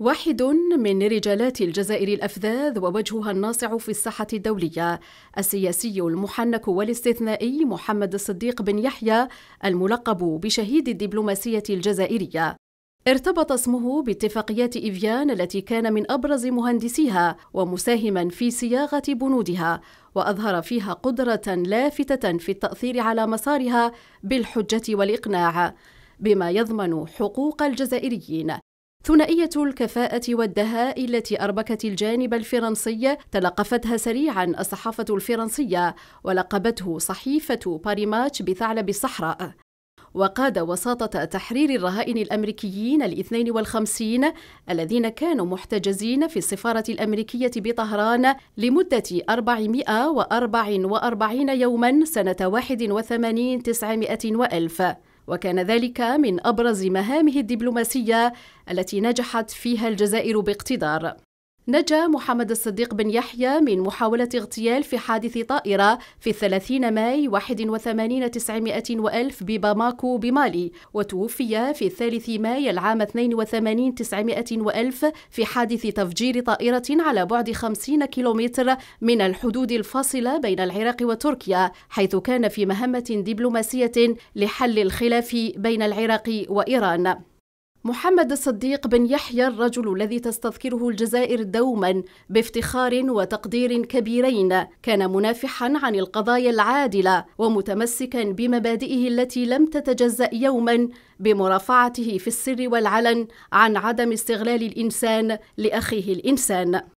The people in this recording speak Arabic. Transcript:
واحد من رجالات الجزائر الافذاذ ووجهها الناصع في الساحه الدوليه السياسي المحنك والاستثنائي محمد الصديق بن يحيى الملقب بشهيد الدبلوماسيه الجزائريه ارتبط اسمه باتفاقيات إيفيان التي كان من أبرز مهندسيها ومساهما في صياغة بنودها وأظهر فيها قدرة لافتة في التأثير على مسارها بالحجة والإقناع بما يضمن حقوق الجزائريين ثنائية الكفاءة والدهاء التي أربكت الجانب الفرنسي تلقفتها سريعا الصحافة الفرنسية ولقبته صحيفة باريماتش بثعلب الصحراء وقاد وساطة تحرير الرهائن الأمريكيين الاثنين والخمسين الذين كانوا محتجزين في السفارة الأمريكية بطهران لمدة 444 يوما سنة 81 900 وألف وكان ذلك من أبرز مهامه الدبلوماسية التي نجحت فيها الجزائر باقتدار نجا محمد الصديق بن يحيى من محاولة اغتيال في حادث طائرة في 30 ماي 81 900 وألف بباماكو بمالي وتوفي في 3 ماي العام 82 900 وألف في حادث تفجير طائرة على بعد 50 كيلومتر من الحدود الفاصلة بين العراق وتركيا حيث كان في مهمة دبلوماسية لحل الخلاف بين العراق وإيران محمد الصديق بن يحيى الرجل الذي تستذكره الجزائر دوما بافتخار وتقدير كبيرين كان منافحا عن القضايا العادله ومتمسكا بمبادئه التي لم تتجزا يوما بمرافعته في السر والعلن عن عدم استغلال الانسان لاخيه الانسان